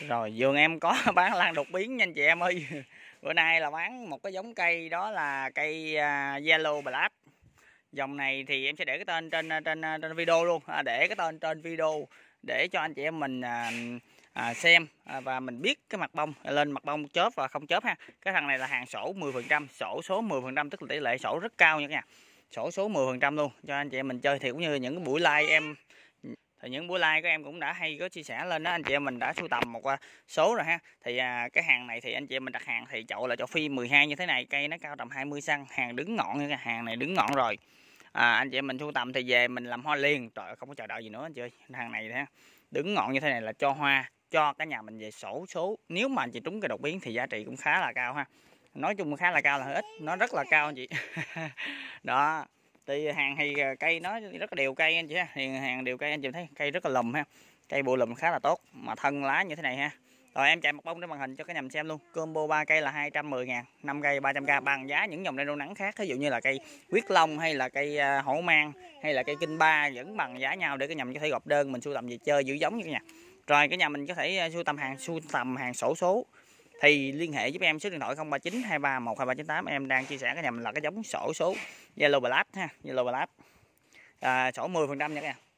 rồi vườn em có bán lan đột biến nha anh chị em ơi bữa nay là bán một cái giống cây đó là cây à, yellow black dòng này thì em sẽ để cái tên trên trên trên video luôn à, để cái tên trên video để cho anh chị em mình à, à, xem à, và mình biết cái mặt bông lên mặt bông chớp và không chớp ha cái thằng này là hàng sổ 10% sổ số 10% tức là tỷ lệ sổ rất cao nha các nhà sổ số 10% luôn cho anh chị em mình chơi thì cũng như những cái buổi live em thì những buổi like của em cũng đã hay có chia sẻ lên đó anh chị em mình đã sưu tầm một à, số rồi ha thì à, cái hàng này thì anh chị em mình đặt hàng thì chậu là chậu phi 12 như thế này cây nó cao tầm 20 cm hàng đứng ngọn như cái hàng này đứng ngọn rồi à, anh chị em mình sưu tầm thì về mình làm hoa liền trời không có chờ đợi gì nữa anh chị ơi hàng này ha đứng ngọn như thế này là cho hoa cho cái nhà mình về sổ số nếu mà anh chị trúng cái đột biến thì giá trị cũng khá là cao ha nói chung khá là cao là ít nó rất là cao anh chị đó thì hàng thì ờ, cây nó rất là đều cây anh chị ha thì hàng đều cây anh chị thấy cây rất là lùm ha cây bộ lùm khá là tốt mà thân lá như thế này ha rồi em chạy một bông để màn hình cho cái nhầm xem luôn combo 3 cây là 210 ngàn năm cây 300k bằng giá những dòng nano nắng khác ví dụ như là cây quyết long hay là cây ờ, hổ mang hay là cây kinh ba vẫn bằng giá nhau để cái nhầm có thể gọp đơn mình sưu tầm về chơi giữ giống như nha rồi cái nhà mình có thể ờ, sưu tầm hàng sưu tầm hàng sổ số thì liên hệ giúp em số điện thoại 039 23 12398 em đang chia sẻ cái nhầm là cái giống sổ số Zalo Black ha Zalo Black à, sổ 10% nha các em